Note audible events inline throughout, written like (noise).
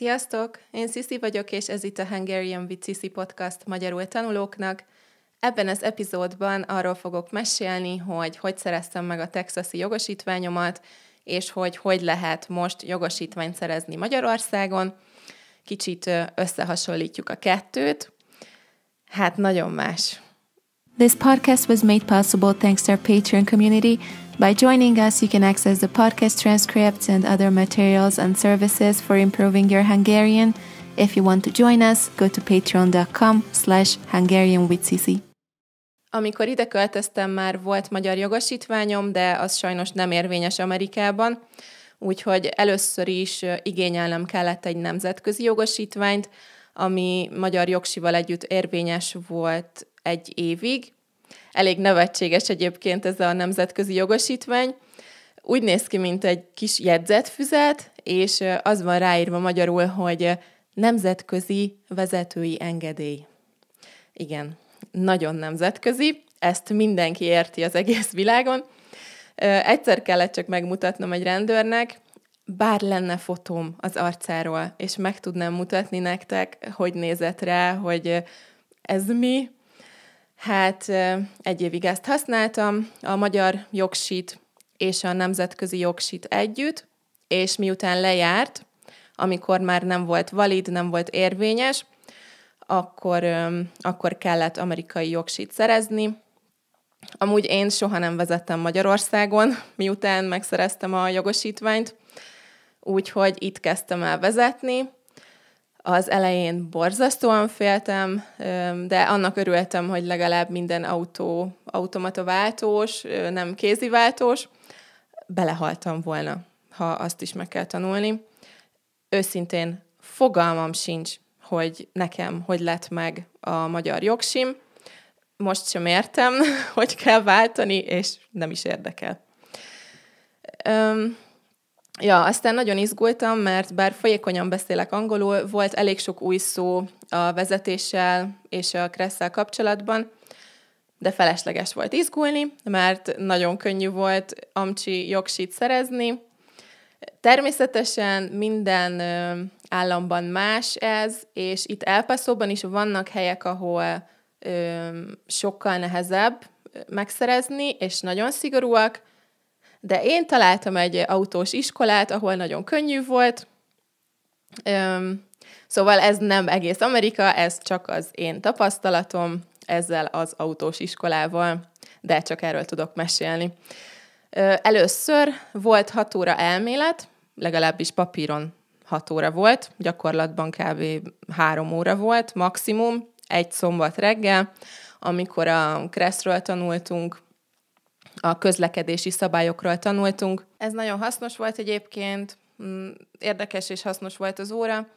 Sziasztok! Én Sisi vagyok, és ez itt a Hungarian with Sisi podcast magyarul tanulóknak. Ebben az epizódban arról fogok mesélni, hogy hogy szereztem meg a texasi jogosítványomat, és hogy hogy lehet most jogosítványt szerezni Magyarországon. Kicsit összehasonlítjuk a kettőt. Hát nagyon más. This podcast was made possible thanks to our Patreon community, By joining us, you can access the podcast transcripts and other materials and services for improving your Hungarian. If you want to join us, go to patreon.com slash Hungarian with Cici. Amikor ide költöztem, már volt magyar jogosítványom, de az sajnos nem érvényes Amerikában, úgyhogy először is igényelnem kellett egy nemzetközi jogosítványt, ami magyar jogsival együtt érvényes volt egy évig, Elég nevetséges egyébként ez a nemzetközi jogosítvány. Úgy néz ki, mint egy kis jegyzetfüzet, és az van ráírva magyarul, hogy nemzetközi vezetői engedély. Igen, nagyon nemzetközi, ezt mindenki érti az egész világon. Egyszer kellett csak megmutatnom egy rendőrnek, bár lenne fotóm az arcáról, és meg tudnám mutatni nektek, hogy nézett rá, hogy ez mi, Hát egy évig ezt használtam, a magyar jogsít és a nemzetközi jogsít együtt, és miután lejárt, amikor már nem volt valid, nem volt érvényes, akkor, akkor kellett amerikai jogsít szerezni. Amúgy én soha nem vezettem Magyarországon, miután megszereztem a jogosítványt, úgyhogy itt kezdtem el vezetni, az elején borzasztóan féltem, de annak örültem, hogy legalább minden autó automata váltós, nem kézi váltós. Belehaltam volna, ha azt is meg kell tanulni. Őszintén fogalmam sincs, hogy nekem hogy lett meg a magyar jogsim. Most sem értem, (laughs) hogy kell váltani, és nem is érdekel. Ja, aztán nagyon izgultam, mert bár folyékonyan beszélek angolul, volt elég sok új szó a vezetéssel és a kresszel kapcsolatban, de felesleges volt izgulni, mert nagyon könnyű volt amcsi jogsit szerezni. Természetesen minden államban más ez, és itt Elpaszóban is vannak helyek, ahol sokkal nehezebb megszerezni, és nagyon szigorúak, de én találtam egy autós iskolát, ahol nagyon könnyű volt, Öm, szóval ez nem egész Amerika, ez csak az én tapasztalatom ezzel az autós iskolával, de csak erről tudok mesélni. Öm, először volt hat óra elmélet, legalábbis papíron hat óra volt, gyakorlatban kb. három óra volt maximum, egy szombat reggel, amikor a Kresszről tanultunk, a közlekedési szabályokról tanultunk. Ez nagyon hasznos volt egyébként, mm, érdekes és hasznos volt az óra.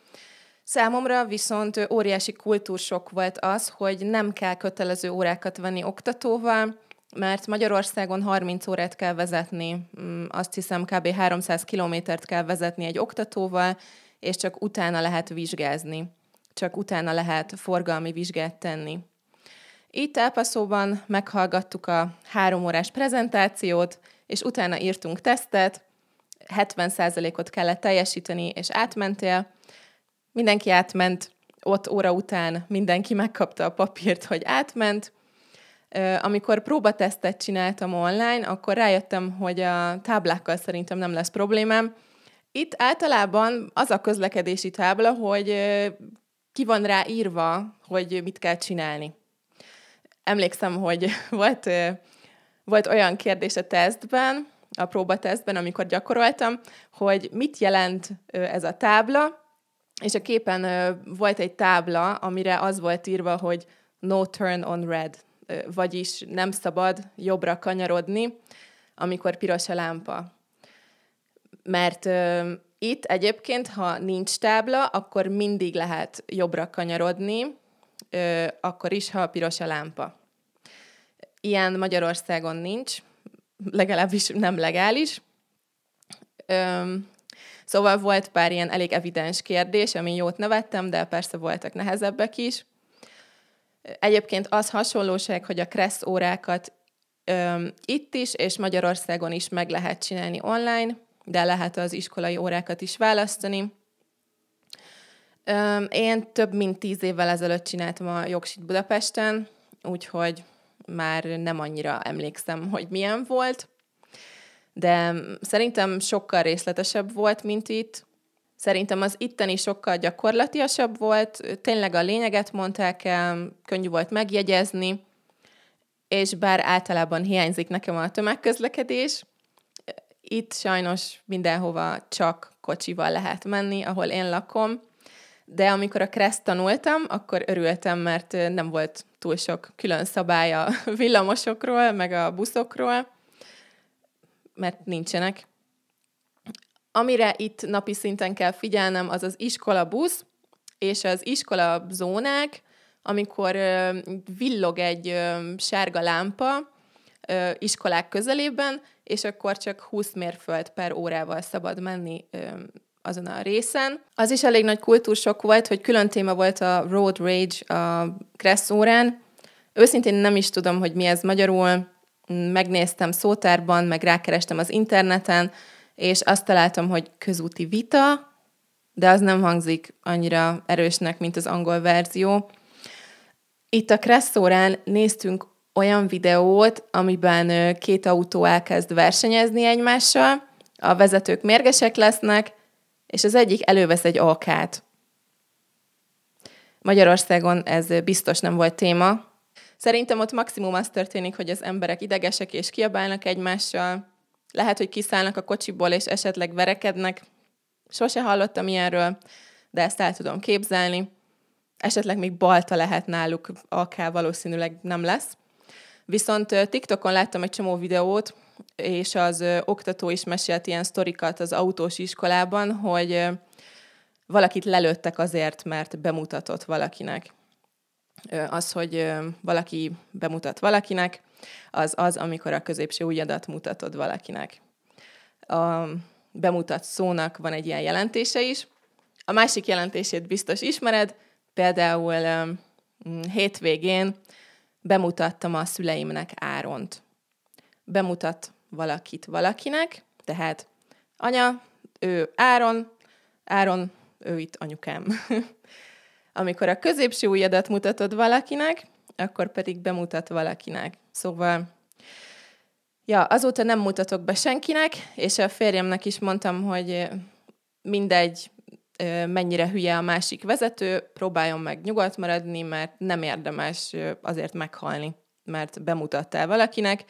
Számomra viszont óriási kultúrsok volt az, hogy nem kell kötelező órákat venni oktatóval, mert Magyarországon 30 órát kell vezetni, mm, azt hiszem kb. 300 kilométert kell vezetni egy oktatóval, és csak utána lehet vizsgázni, csak utána lehet forgalmi vizsgát tenni. Itt Elpaszóban meghallgattuk a három órás prezentációt, és utána írtunk tesztet, 70%-ot kellett teljesíteni, és átmentél. Mindenki átment, ott óra után mindenki megkapta a papírt, hogy átment. Amikor próbatesztet csináltam online, akkor rájöttem, hogy a táblákkal szerintem nem lesz problémám. Itt általában az a közlekedési tábla, hogy ki van rá írva, hogy mit kell csinálni emlékszem, hogy (laughs) volt, volt olyan kérdés a tesztben, a próbatesztben, amikor gyakoroltam, hogy mit jelent ez a tábla, és a képen volt egy tábla, amire az volt írva, hogy no turn on red, vagyis nem szabad jobbra kanyarodni, amikor piros a lámpa. Mert itt egyébként, ha nincs tábla, akkor mindig lehet jobbra kanyarodni, ö, akkor is, ha piros a lámpa. Ilyen Magyarországon nincs, legalábbis nem legális. Ö, szóval volt pár ilyen elég evidens kérdés, ami jót nevettem, de persze voltak nehezebbek is. Egyébként az hasonlóság, hogy a kressz órákat ö, itt is és Magyarországon is meg lehet csinálni online, de lehet az iskolai órákat is választani. Én több mint tíz évvel ezelőtt csináltam a jogsit Budapesten, úgyhogy már nem annyira emlékszem, hogy milyen volt, de szerintem sokkal részletesebb volt, mint itt. Szerintem az itteni sokkal gyakorlatiasabb volt, tényleg a lényeget mondták el, könnyű volt megjegyezni, és bár általában hiányzik nekem a tömegközlekedés, itt sajnos mindenhova csak kocsival lehet menni, ahol én lakom, de amikor a kreszt tanultam, akkor örültem, mert nem volt túl sok külön szabály a (laughs) villamosokról, meg a buszokról, mert nincsenek. Amire itt napi szinten kell figyelnem, az az iskola busz és az iskola zónák, amikor villog egy sárga lámpa iskolák közelében, és akkor csak 20 mérföld per órával szabad menni azon a részen. Az is elég nagy kultúrsok volt, hogy külön téma volt a Road Rage a Kressz órán. Őszintén nem is tudom, hogy mi ez magyarul. Megnéztem szótárban, meg rákerestem az interneten, és azt találtam, hogy közúti vita, de az nem hangzik annyira erősnek, mint az angol verzió. Itt a Kressz órán néztünk olyan videót, amiben két autó elkezd versenyezni egymással, a vezetők mérgesek lesznek, és az egyik elővesz egy alkát. Magyarországon ez biztos nem volt téma. Szerintem ott maximum az történik, hogy az emberek idegesek és kiabálnak egymással, lehet, hogy kiszállnak a kocsiból és esetleg verekednek. Sose hallottam ilyenről, de ezt el tudom képzelni. Esetleg még balta lehet náluk, akár valószínűleg nem lesz. Viszont TikTokon láttam egy csomó videót, és az oktató is mesélt ilyen sztorikat az autós iskolában, hogy valakit lelőttek azért, mert bemutatott valakinek. Az, hogy valaki bemutat valakinek, az az, amikor a középső ujjadat mutatod valakinek. A bemutat szónak van egy ilyen jelentése is. A másik jelentését biztos ismered, például hétvégén bemutattam a szüleimnek Áront. Bemutat valakit valakinek, tehát anya, ő Áron, Áron, ő itt anyukám. (laughs) Amikor a középső ujjadat mutatod valakinek, akkor pedig bemutat valakinek. Szóval, ja, azóta nem mutatok be senkinek, és a férjemnek is mondtam, hogy mindegy, mennyire hülye a másik vezető, próbáljon meg nyugodt maradni, mert nem érdemes azért meghalni, mert bemutattál valakinek,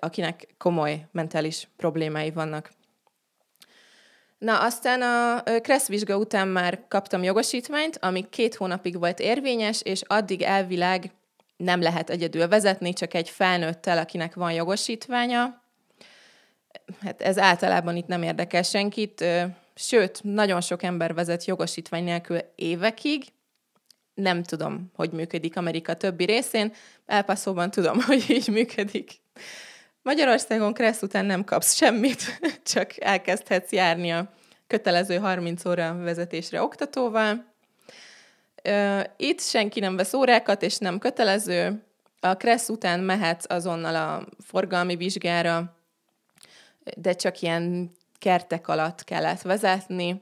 akinek komoly mentális problémái vannak. Na, aztán a Kressz vizsga után már kaptam jogosítványt, ami két hónapig volt érvényes, és addig elvileg nem lehet egyedül vezetni, csak egy felnőttel, akinek van jogosítványa. Hát ez általában itt nem érdekel senkit, sőt, nagyon sok ember vezet jogosítvány nélkül évekig, nem tudom, hogy működik Amerika többi részén, elpaszóban tudom, (laughs) hogy így működik. Magyarországon kereszt után nem kapsz semmit, (laughs) csak elkezdhetsz járni a kötelező 30 óra vezetésre oktatóval. Itt senki nem vesz órákat, és nem kötelező. A kressz után mehetsz azonnal a forgalmi vizsgára, de csak ilyen kertek alatt kellett vezetni.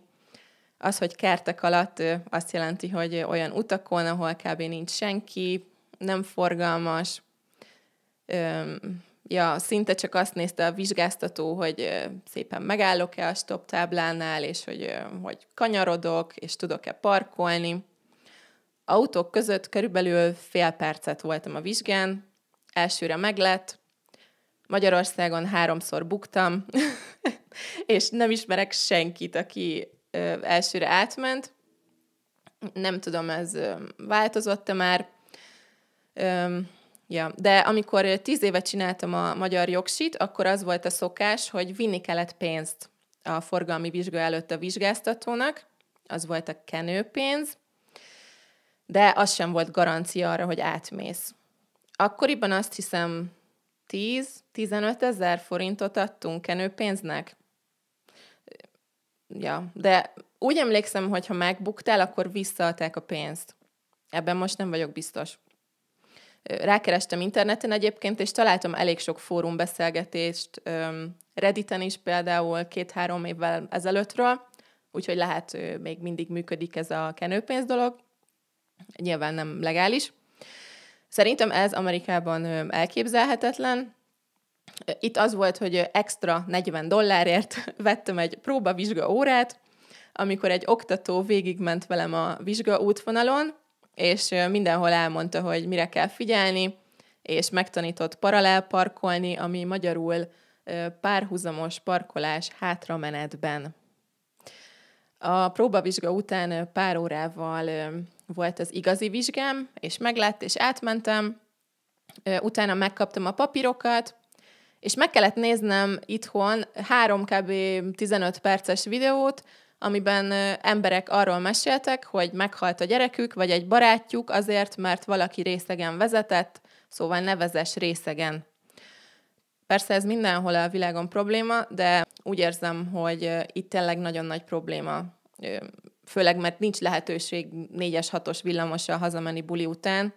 Az, hogy kertek alatt azt jelenti, hogy olyan utakon, ahol kb. nincs senki, nem forgalmas. Ja, szinte csak azt nézte a vizsgáztató, hogy szépen megállok-e a stop táblánál, és hogy, hogy kanyarodok, és tudok-e parkolni. Autók között körülbelül fél percet voltam a vizsgán, elsőre meglett, Magyarországon háromszor buktam, (laughs) és nem ismerek senkit, aki ö, elsőre átment. Nem tudom, ez változott-e már. Ö, ja. De amikor tíz éve csináltam a magyar jogsit, akkor az volt a szokás, hogy vinni kellett pénzt a forgalmi vizsga előtt a vizsgáztatónak, az volt a kenőpénz, de az sem volt garancia arra, hogy átmész. Akkoriban azt hiszem 10-15 ezer forintot adtunk kenőpénznek. Ja, de úgy emlékszem, hogy ha megbuktál, akkor visszaadták a pénzt. Ebben most nem vagyok biztos. Rákerestem interneten egyébként, és találtam elég sok fórumbeszélgetést, Redditen is például két-három évvel ezelőttről, úgyhogy lehet még mindig működik ez a kenőpénz dolog. Nyilván nem legális. Szerintem ez Amerikában elképzelhetetlen. Itt az volt, hogy extra 40 dollárért (laughs) vettem egy próbavizsga órát, amikor egy oktató végigment velem a vizsga útvonalon, és mindenhol elmondta, hogy mire kell figyelni, és megtanított paralel parkolni, ami magyarul párhuzamos parkolás hátramenetben. A próbavizsga után pár órával volt az igazi vizsgám, és meglett, és átmentem, utána megkaptam a papírokat, és meg kellett néznem itthon 3 kb. 15 perces videót, amiben emberek arról meséltek, hogy meghalt a gyerekük, vagy egy barátjuk azért, mert valaki részegen vezetett, szóval nevezes részegen. Persze ez mindenhol a világon probléma, de úgy érzem, hogy itt tényleg nagyon nagy probléma főleg mert nincs lehetőség 4-es, 6-os hazamenni buli után.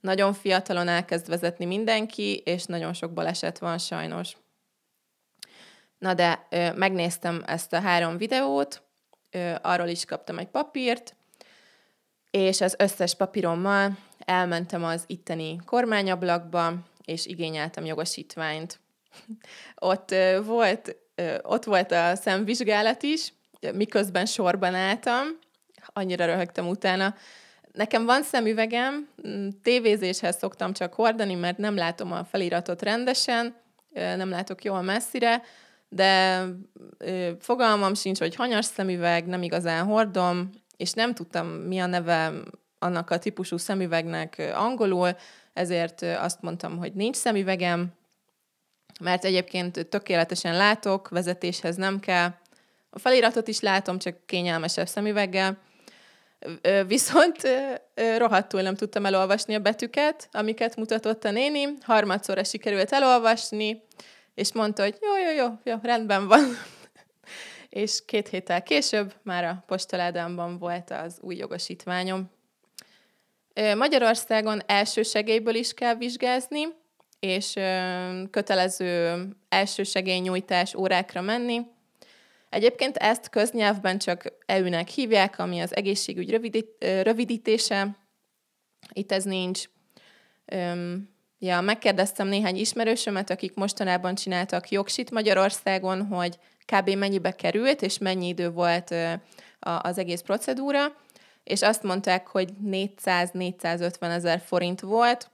Nagyon fiatalon elkezd vezetni mindenki, és nagyon sok baleset van sajnos. Na de ö, megnéztem ezt a három videót, ö, arról is kaptam egy papírt, és az összes papírommal elmentem az itteni kormányablakba, és igényeltem jogosítványt. (laughs) ott ö, volt, ö, ott volt a szemvizsgálat is, miközben sorban álltam, annyira röhögtem utána. Nekem van szemüvegem, mm, tévézéshez szoktam csak hordani, mert nem látom a feliratot rendesen, nem látok jól messzire, de fogalmam sincs, hogy hanyas szemüveg, nem igazán hordom, és nem tudtam, mi a neve annak a típusú szemüvegnek angolul, ezért azt mondtam, hogy nincs szemüvegem, mert egyébként tökéletesen látok, vezetéshez nem kell, a feliratot is látom, csak kényelmesebb szemüveggel. Viszont rohadtul nem tudtam elolvasni a betűket, amiket mutatott a néni. Harmadszorra sikerült elolvasni, és mondta, hogy jó, jó, jó, jó rendben van. (laughs) és két héttel később már a postaládámban volt az új jogosítványom. Magyarországon első segélyből is kell vizsgázni, és kötelező elsősegélynyújtás órákra menni, Egyébként ezt köznyelvben csak EU-nek hívják, ami az egészségügy rövidít, rövidítése. Itt ez nincs. Öm, ja, megkérdeztem néhány ismerősömet, akik mostanában csináltak jogsit Magyarországon, hogy kb. mennyibe került, és mennyi idő volt ö, a, az egész procedúra, és azt mondták, hogy 400-450 ezer forint volt,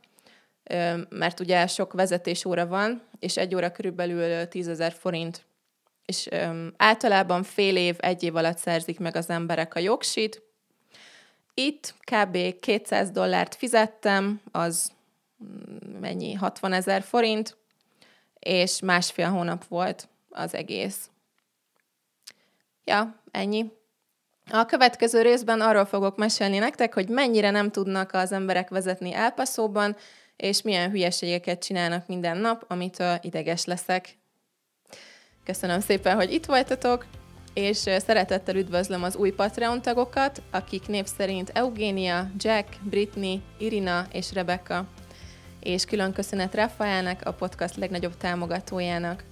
ö, mert ugye sok vezetés óra van, és egy óra körülbelül 10 ezer forint és öm, általában fél év, egy év alatt szerzik meg az emberek a jogsit. Itt kb. 200 dollárt fizettem, az mm, mennyi, 60 ezer forint, és másfél hónap volt az egész. Ja, ennyi. A következő részben arról fogok mesélni nektek, hogy mennyire nem tudnak az emberek vezetni elpaszóban, és milyen hülyeségeket csinálnak minden nap, amitől ideges leszek. Köszönöm szépen, hogy itt voltatok, és szeretettel üdvözlöm az új Patreon tagokat, akik név szerint Eugénia, Jack, Britney, Irina és Rebecca. És külön köszönet Rafaelnek, a podcast legnagyobb támogatójának.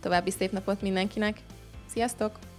További szép napot mindenkinek! Sziasztok!